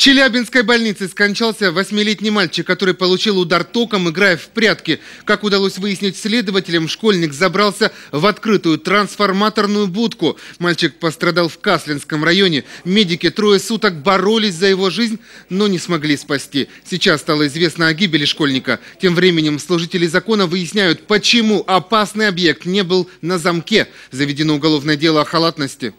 Челябинской больнице скончался восьмилетний мальчик, который получил удар током, играя в прятки. Как удалось выяснить следователям, школьник забрался в открытую трансформаторную будку. Мальчик пострадал в Каслинском районе. Медики трое суток боролись за его жизнь, но не смогли спасти. Сейчас стало известно о гибели школьника. Тем временем служители закона выясняют, почему опасный объект не был на замке. Заведено уголовное дело о халатности.